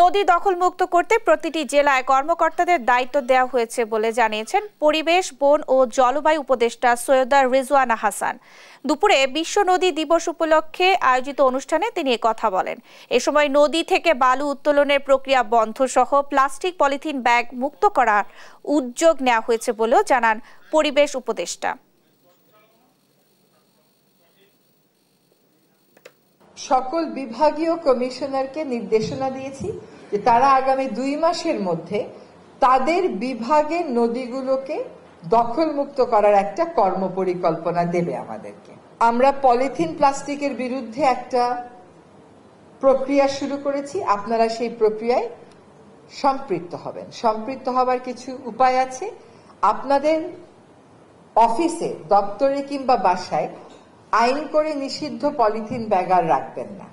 নদী দখলমুক্ত করতে প্রতিটি জেলায় কর্মকর্তাদের দায়িত্ব দেওয়া হয়েছে বলে জানিয়েছেন পরিবেশ বন ও জলবায়ু উপদেষ্টা সৈয়দা রিজওয়ানা হাসান দুপুরে বিশ্ব নদী দিবস উপলক্ষে আয়োজিত অনুষ্ঠানে তিনি কথা বলেন এ সময় নদী থেকে বালু উত্তোলনের প্রক্রিয়া বন্ধ সহ প্লাস্টিক পলিথিন ব্যাগ মুক্ত করার উদ্যোগ নেওয়া হয়েছে বলেও জানান পরিবেশ উপদেষ্টা সকল বিভাগীয় কমিশনারকে নির্দেশনা দিয়েছি যে তারা আগামী দুই মাসের মধ্যে তাদের বিভাগের নদীগুলোকে দখলমুক্ত করার একটা কর্মপরিকল্পনা দেবে আমাদেরকে আমরা পলিথিন প্লাস্টিকের বিরুদ্ধে একটা প্রক্রিয়া শুরু করেছি আপনারা সেই প্রক্রিয়ায় সম্পৃক্ত হবেন সম্পৃক্ত হবার কিছু উপায় আছে আপনাদের অফিসে দপ্তরে কিংবা বাসায় আইন করে নিষিদ্ধ পলিথিন ব্যাগার রাখবেন না